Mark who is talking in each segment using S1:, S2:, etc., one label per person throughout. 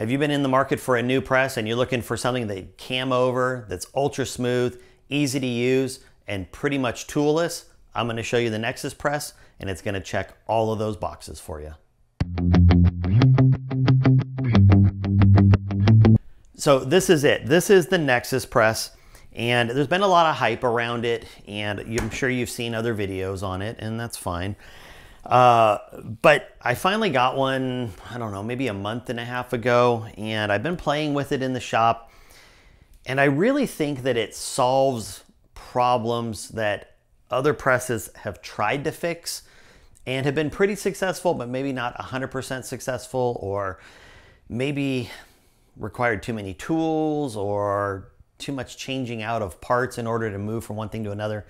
S1: Have you been in the market for a new press and you're looking for something that cam over, that's ultra smooth, easy to use, and pretty much toolless? I'm gonna to show you the Nexus press and it's gonna check all of those boxes for you. So this is it. This is the Nexus press and there's been a lot of hype around it and I'm sure you've seen other videos on it and that's fine. Uh, but I finally got one, I don't know, maybe a month and a half ago, and I've been playing with it in the shop. And I really think that it solves problems that other presses have tried to fix and have been pretty successful, but maybe not 100% successful, or maybe required too many tools or too much changing out of parts in order to move from one thing to another.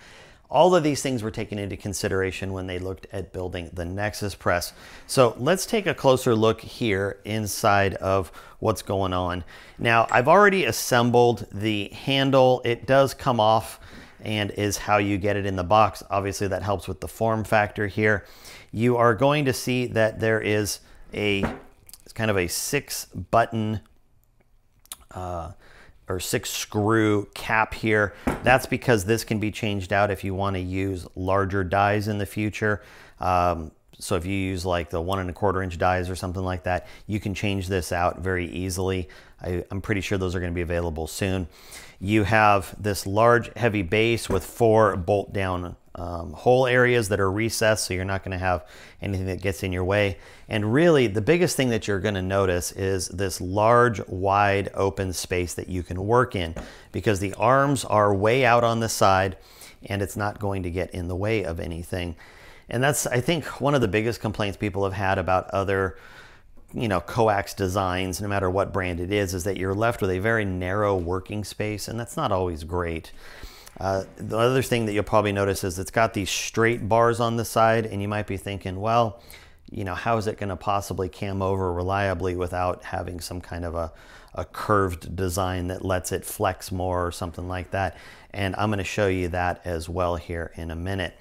S1: All of these things were taken into consideration when they looked at building the Nexus press. So let's take a closer look here inside of what's going on. Now I've already assembled the handle. It does come off and is how you get it in the box. Obviously that helps with the form factor here. You are going to see that there is a, it's kind of a six button uh, or six screw cap here. That's because this can be changed out if you want to use larger dies in the future. Um, so if you use like the one and a quarter inch dies or something like that, you can change this out very easily. I, am pretty sure those are going to be available soon you have this large heavy base with four bolt down um, hole areas that are recessed so you're not going to have anything that gets in your way. And really the biggest thing that you're going to notice is this large wide open space that you can work in because the arms are way out on the side and it's not going to get in the way of anything. And that's, I think, one of the biggest complaints people have had about other you know, coax designs, no matter what brand it is, is that you're left with a very narrow working space, and that's not always great. Uh, the other thing that you'll probably notice is it's got these straight bars on the side, and you might be thinking, well, you know, how is it going to possibly cam over reliably without having some kind of a, a curved design that lets it flex more or something like that? And I'm going to show you that as well here in a minute.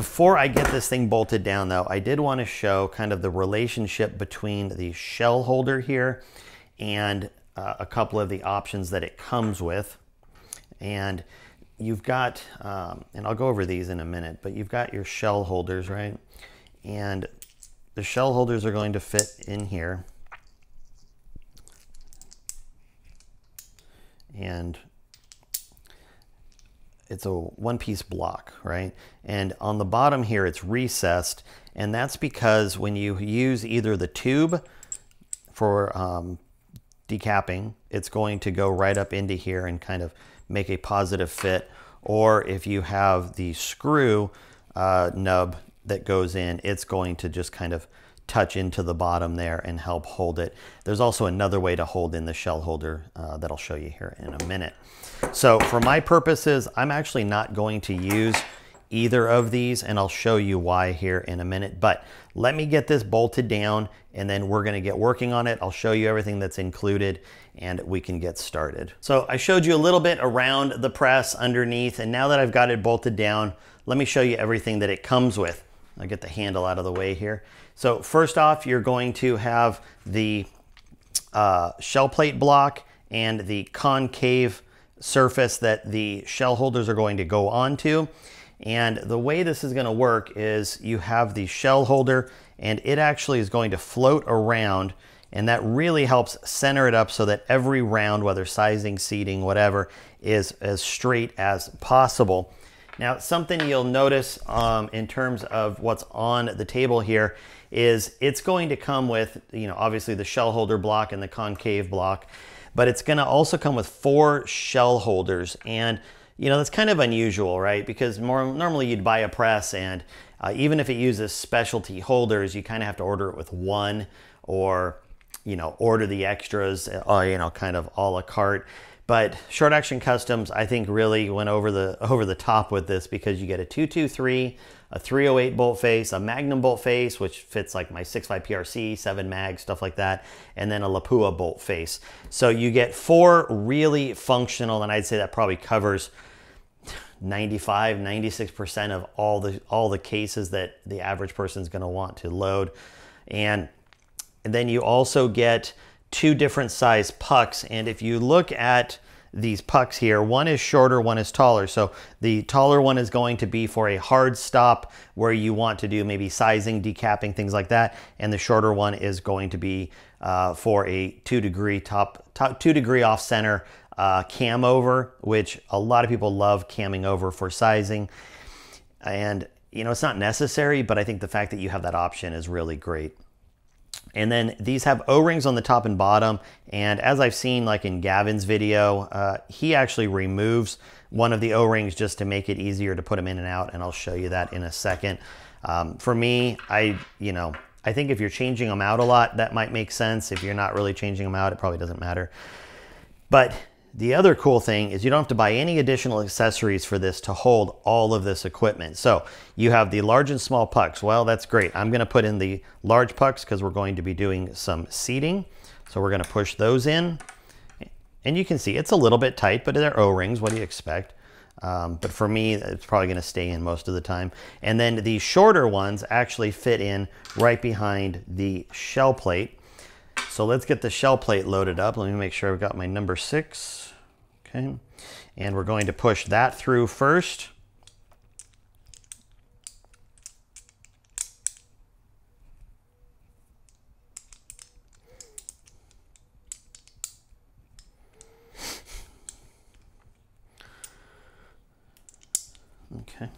S1: Before I get this thing bolted down though, I did wanna show kind of the relationship between the shell holder here and uh, a couple of the options that it comes with. And you've got, um, and I'll go over these in a minute, but you've got your shell holders, right? And the shell holders are going to fit in here. And it's a one piece block, right? And on the bottom here, it's recessed. And that's because when you use either the tube for um, decapping, it's going to go right up into here and kind of make a positive fit. Or if you have the screw uh, nub that goes in, it's going to just kind of touch into the bottom there and help hold it. There's also another way to hold in the shell holder uh, that I'll show you here in a minute. So for my purposes, I'm actually not going to use either of these and I'll show you why here in a minute. But let me get this bolted down and then we're gonna get working on it. I'll show you everything that's included and we can get started. So I showed you a little bit around the press underneath and now that I've got it bolted down, let me show you everything that it comes with. I'll get the handle out of the way here. So first off, you're going to have the uh, shell plate block and the concave surface that the shell holders are going to go onto. And the way this is gonna work is you have the shell holder and it actually is going to float around and that really helps center it up so that every round, whether sizing, seating, whatever, is as straight as possible. Now, something you'll notice um, in terms of what's on the table here is it's going to come with, you know, obviously the shell holder block and the concave block, but it's gonna also come with four shell holders. And, you know, that's kind of unusual, right? Because more, normally you'd buy a press and uh, even if it uses specialty holders, you kind of have to order it with one or, you know, order the extras, uh, you know, kind of a la carte. But Short Action Customs, I think, really went over the over the top with this because you get a 223, a 308 bolt face, a Magnum bolt face, which fits like my 6.5 PRC, 7 mag, stuff like that, and then a Lapua bolt face. So you get four really functional, and I'd say that probably covers 95, 96% of all the all the cases that the average person is going to want to load. And then you also get two different size pucks. And if you look at these pucks here. One is shorter, one is taller. So the taller one is going to be for a hard stop where you want to do maybe sizing, decapping, things like that. And the shorter one is going to be uh, for a two degree top, top two degree off center uh, cam over, which a lot of people love camming over for sizing. And you know, it's not necessary, but I think the fact that you have that option is really great. And then these have O-rings on the top and bottom. And as I've seen like in Gavin's video, uh, he actually removes one of the O-rings just to make it easier to put them in and out. And I'll show you that in a second. Um, for me, I, you know, I think if you're changing them out a lot, that might make sense. If you're not really changing them out, it probably doesn't matter. But the other cool thing is you don't have to buy any additional accessories for this to hold all of this equipment. So you have the large and small pucks. Well, that's great. I'm gonna put in the large pucks because we're going to be doing some seating. So we're gonna push those in. And you can see it's a little bit tight, but they're O-rings, what do you expect? Um, but for me, it's probably gonna stay in most of the time. And then the shorter ones actually fit in right behind the shell plate. So let's get the shell plate loaded up. Let me make sure I've got my number six. Okay. And we're going to push that through first. Okay.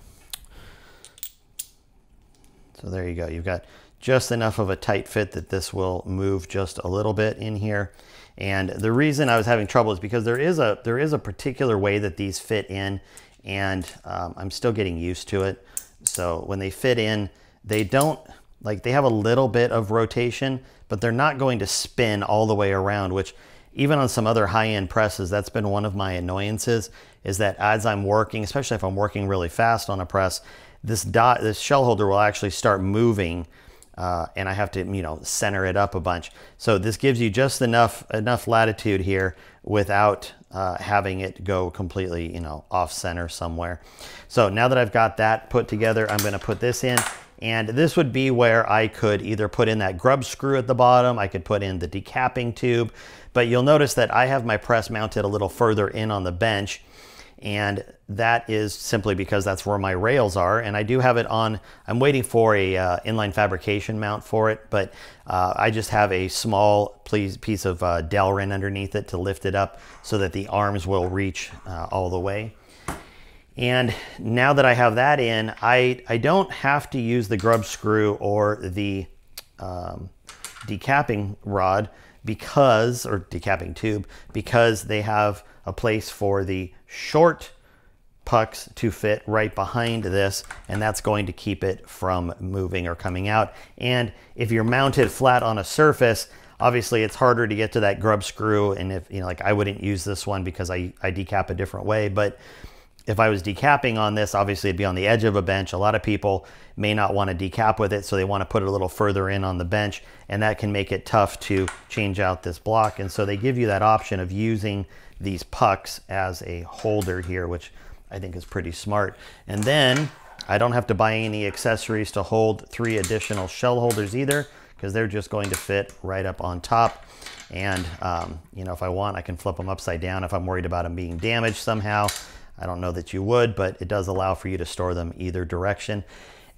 S1: So there you go. You've got just enough of a tight fit that this will move just a little bit in here. And the reason I was having trouble is because there is a, there is a particular way that these fit in and um, I'm still getting used to it. So when they fit in, they don't, like they have a little bit of rotation, but they're not going to spin all the way around, which even on some other high-end presses, that's been one of my annoyances is that as I'm working, especially if I'm working really fast on a press, this dot, this shell holder will actually start moving uh, and I have to, you know, center it up a bunch. So this gives you just enough, enough latitude here without uh, having it go completely, you know, off center somewhere. So now that I've got that put together, I'm gonna put this in and this would be where I could either put in that grub screw at the bottom, I could put in the decapping tube, but you'll notice that I have my press mounted a little further in on the bench and that is simply because that's where my rails are and I do have it on I'm waiting for a uh, inline fabrication mount for it but uh, I just have a small piece of uh, Delrin underneath it to lift it up so that the arms will reach uh, all the way and now that I have that in I I don't have to use the grub screw or the um, decapping rod because or decapping tube because they have a place for the short pucks to fit right behind this and that's going to keep it from moving or coming out and if you're mounted flat on a surface obviously it's harder to get to that grub screw and if you know like I wouldn't use this one because I, I decap a different way but if I was decapping on this obviously it'd be on the edge of a bench a lot of people may not want to decap with it so they want to put it a little further in on the bench and that can make it tough to change out this block and so they give you that option of using these pucks as a holder here, which I think is pretty smart. And then I don't have to buy any accessories to hold three additional shell holders either because they're just going to fit right up on top. And, um, you know, if I want, I can flip them upside down if I'm worried about them being damaged somehow. I don't know that you would, but it does allow for you to store them either direction.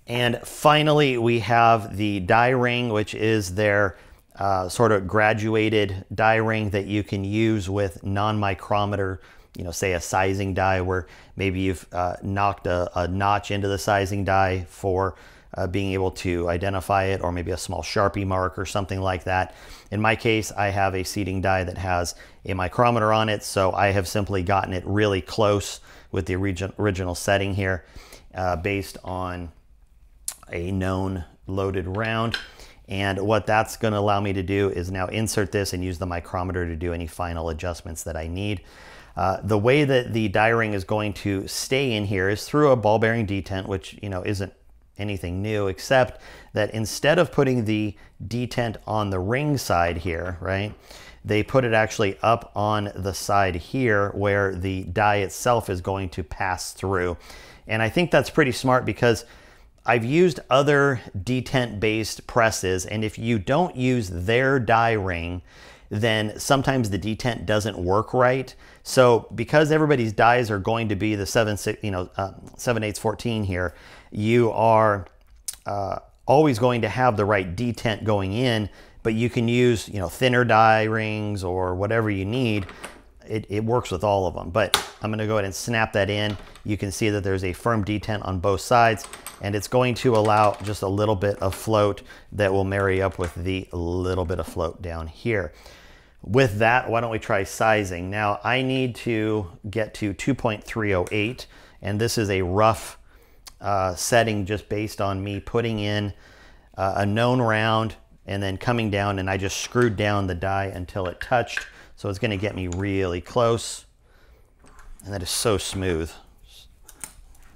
S1: And finally, we have the die ring, which is their uh, sort of graduated die ring that you can use with non-micrometer, you know, say a sizing die where maybe you've uh, knocked a, a, notch into the sizing die for uh, being able to identify it or maybe a small Sharpie mark or something like that. In my case, I have a seating die that has a micrometer on it, so I have simply gotten it really close with the original setting here uh, based on a known loaded round. And what that's gonna allow me to do is now insert this and use the micrometer to do any final adjustments that I need. Uh, the way that the die ring is going to stay in here is through a ball bearing detent, which you know isn't anything new, except that instead of putting the detent on the ring side here, right, they put it actually up on the side here where the die itself is going to pass through. And I think that's pretty smart because I've used other detent-based presses, and if you don't use their die ring, then sometimes the detent doesn't work right. So because everybody's dies are going to be the 7, 6, you know, uh, 7 8, 14 here, you are uh, always going to have the right detent going in, but you can use, you know, thinner die rings or whatever you need it, it works with all of them, but I'm gonna go ahead and snap that in. You can see that there's a firm detent on both sides and it's going to allow just a little bit of float that will marry up with the little bit of float down here. With that, why don't we try sizing? Now I need to get to 2.308 and this is a rough uh, setting just based on me putting in uh, a known round and then coming down and I just screwed down the die until it touched so it's gonna get me really close. And that is so smooth.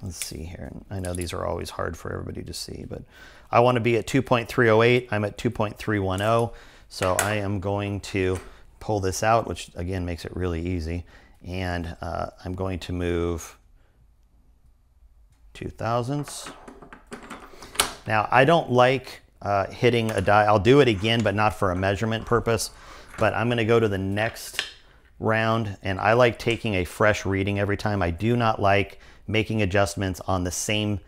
S1: Let's see here. I know these are always hard for everybody to see, but I wanna be at 2.308. I'm at 2.310. So I am going to pull this out, which again makes it really easy. And uh, I'm going to move two thousandths. Now I don't like uh, hitting a die. I'll do it again, but not for a measurement purpose but I'm gonna go to the next round and I like taking a fresh reading every time. I do not like making adjustments on the same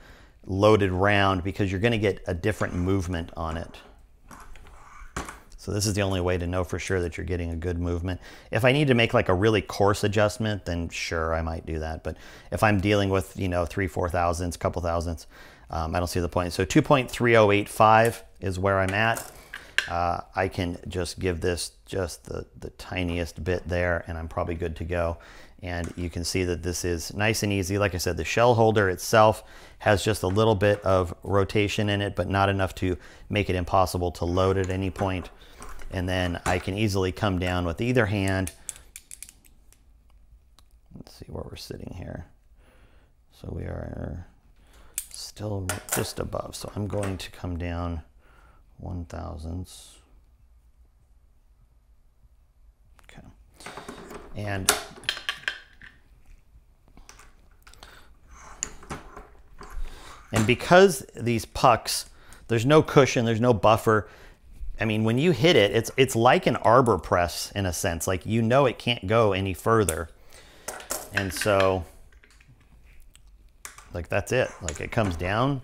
S1: loaded round because you're gonna get a different movement on it. So this is the only way to know for sure that you're getting a good movement. If I need to make like a really coarse adjustment, then sure, I might do that. But if I'm dealing with, you know, three, four thousandths, couple thousandths, um, I don't see the point. So 2.3085 is where I'm at uh, I can just give this just the, the tiniest bit there and I'm probably good to go. And you can see that this is nice and easy. Like I said, the shell holder itself has just a little bit of rotation in it, but not enough to make it impossible to load at any point. And then I can easily come down with either hand. Let's see where we're sitting here. So we are still just above. So I'm going to come down one thousandths. Okay. And and because these pucks, there's no cushion, there's no buffer. I mean, when you hit it, it's it's like an arbor press in a sense. Like you know it can't go any further. And so like that's it. Like it comes down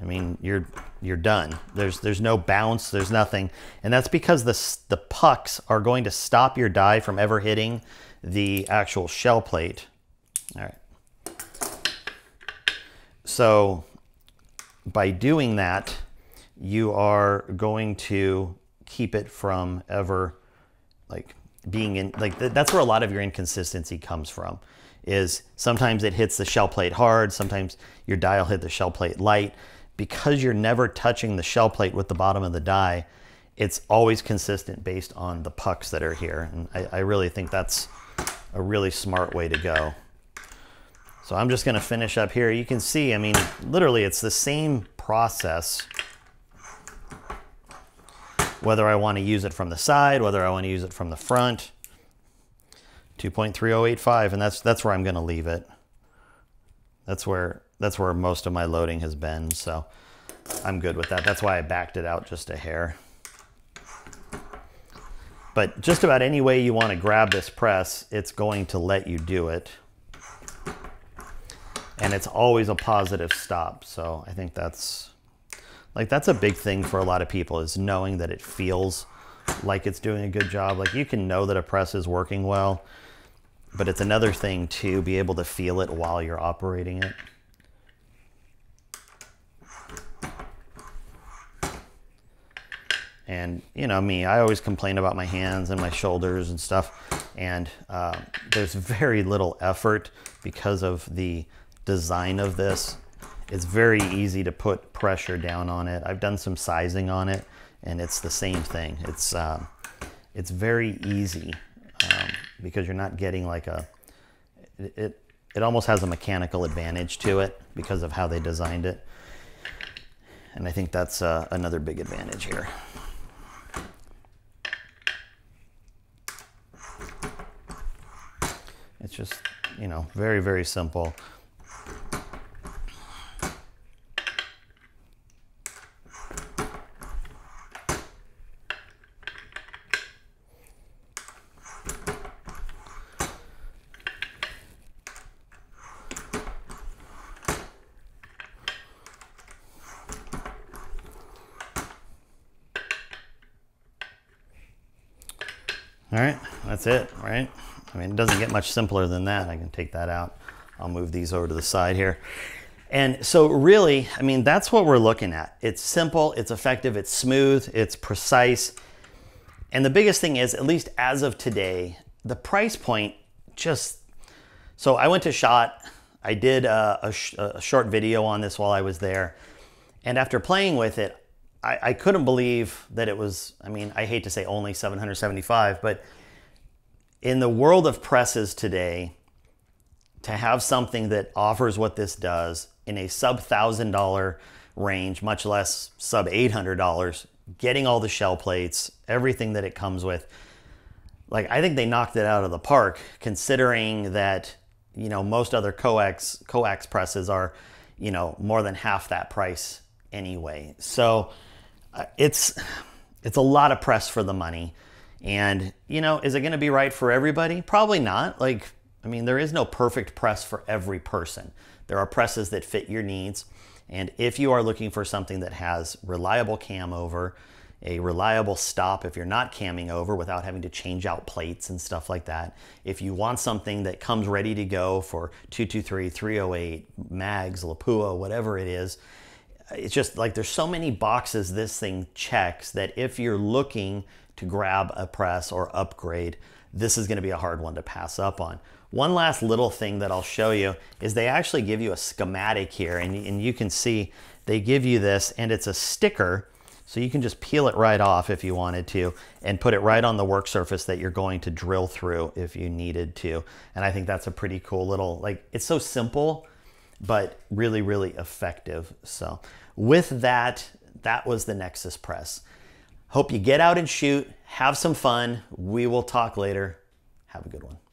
S1: I mean, you're you're done. There's there's no bounce, there's nothing. And that's because the, the pucks are going to stop your die from ever hitting the actual shell plate. All right. So by doing that, you are going to keep it from ever like being in, like th that's where a lot of your inconsistency comes from is sometimes it hits the shell plate hard, sometimes your will hit the shell plate light because you're never touching the shell plate with the bottom of the die, it's always consistent based on the pucks that are here. And I, I really think that's a really smart way to go. So I'm just gonna finish up here. You can see, I mean, literally it's the same process whether I wanna use it from the side, whether I wanna use it from the front. 2.3085, and that's, that's where I'm gonna leave it. That's where that's where most of my loading has been. So I'm good with that. That's why I backed it out just a hair. But just about any way you want to grab this press, it's going to let you do it. And it's always a positive stop. So I think that's like, that's a big thing for a lot of people is knowing that it feels like it's doing a good job. Like you can know that a press is working well, but it's another thing to be able to feel it while you're operating it. And you know me, I always complain about my hands and my shoulders and stuff. And uh, there's very little effort because of the design of this. It's very easy to put pressure down on it. I've done some sizing on it and it's the same thing. It's, um, it's very easy um, because you're not getting like a, it, it almost has a mechanical advantage to it because of how they designed it. And I think that's uh, another big advantage here. It's just, you know, very, very simple. All right, that's it, right? I mean, it doesn't get much simpler than that. I can take that out. I'll move these over to the side here. And so really, I mean, that's what we're looking at. It's simple, it's effective, it's smooth, it's precise. And the biggest thing is, at least as of today, the price point just, so I went to SHOT, I did a, a, sh a short video on this while I was there. And after playing with it, I, I couldn't believe that it was, I mean, I hate to say only 775, but in the world of presses today, to have something that offers what this does in a sub thousand dollar range, much less sub eight hundred dollars, getting all the shell plates, everything that it comes with. Like I think they knocked it out of the park, considering that you know most other coax coax presses are you know more than half that price anyway. So uh, it's it's a lot of press for the money. And, you know, is it going to be right for everybody? Probably not. Like, I mean, there is no perfect press for every person. There are presses that fit your needs. And if you are looking for something that has reliable cam over, a reliable stop if you're not camming over without having to change out plates and stuff like that. If you want something that comes ready to go for 223, 308, mags, Lapua, whatever it is, it's just like there's so many boxes this thing checks that if you're looking to grab a press or upgrade, this is gonna be a hard one to pass up on. One last little thing that I'll show you is they actually give you a schematic here and, and you can see they give you this and it's a sticker so you can just peel it right off if you wanted to and put it right on the work surface that you're going to drill through if you needed to. And I think that's a pretty cool little, like it's so simple, but really, really effective. So with that, that was the Nexus Press. Hope you get out and shoot, have some fun. We will talk later. Have a good one.